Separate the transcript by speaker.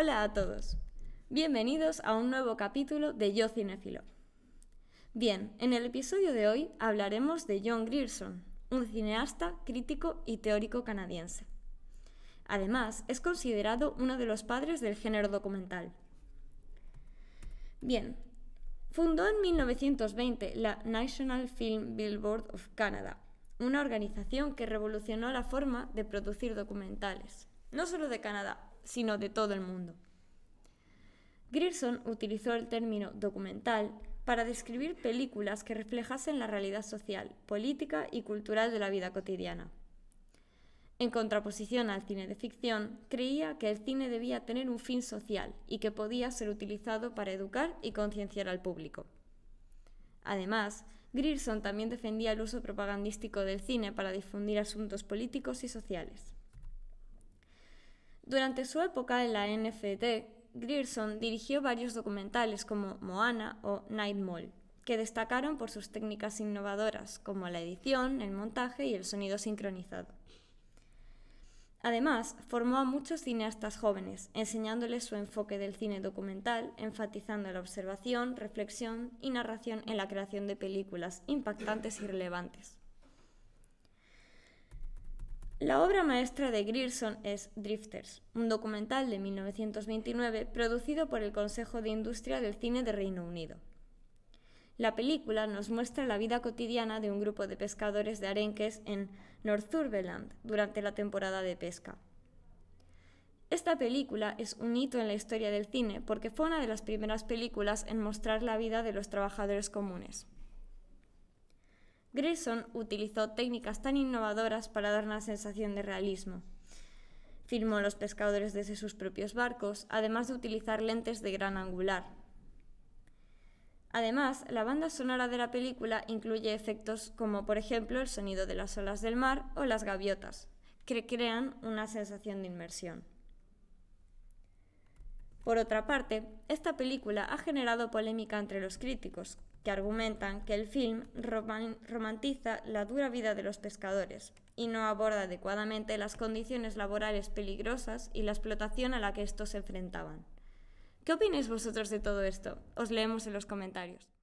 Speaker 1: Hola a todos. Bienvenidos a un nuevo capítulo de Yo Cinefilo. Bien, en el episodio de hoy hablaremos de John Grierson, un cineasta, crítico y teórico canadiense. Además, es considerado uno de los padres del género documental. Bien, fundó en 1920 la National Film Billboard of Canada, una organización que revolucionó la forma de producir documentales, no solo de Canadá, sino de todo el mundo. Grierson utilizó el término documental para describir películas que reflejasen la realidad social, política y cultural de la vida cotidiana. En contraposición al cine de ficción, creía que el cine debía tener un fin social y que podía ser utilizado para educar y concienciar al público. Además, Grierson también defendía el uso propagandístico del cine para difundir asuntos políticos y sociales. Durante su época en la NFT, Grierson dirigió varios documentales como Moana o Night Mall, que destacaron por sus técnicas innovadoras como la edición, el montaje y el sonido sincronizado. Además, formó a muchos cineastas jóvenes, enseñándoles su enfoque del cine documental, enfatizando la observación, reflexión y narración en la creación de películas impactantes y relevantes. La obra maestra de Grierson es Drifters, un documental de 1929 producido por el Consejo de Industria del Cine de Reino Unido. La película nos muestra la vida cotidiana de un grupo de pescadores de arenques en Northumberland durante la temporada de pesca. Esta película es un hito en la historia del cine porque fue una de las primeras películas en mostrar la vida de los trabajadores comunes. Grierson utilizó técnicas tan innovadoras para dar una sensación de realismo. Filmó los pescadores desde sus propios barcos, además de utilizar lentes de gran angular. Además, la banda sonora de la película incluye efectos como por ejemplo el sonido de las olas del mar o las gaviotas, que crean una sensación de inmersión. Por otra parte, esta película ha generado polémica entre los críticos, que argumentan que el film romantiza la dura vida de los pescadores y no aborda adecuadamente las condiciones laborales peligrosas y la explotación a la que estos se enfrentaban. ¿Qué opináis vosotros de todo esto? Os leemos en los comentarios.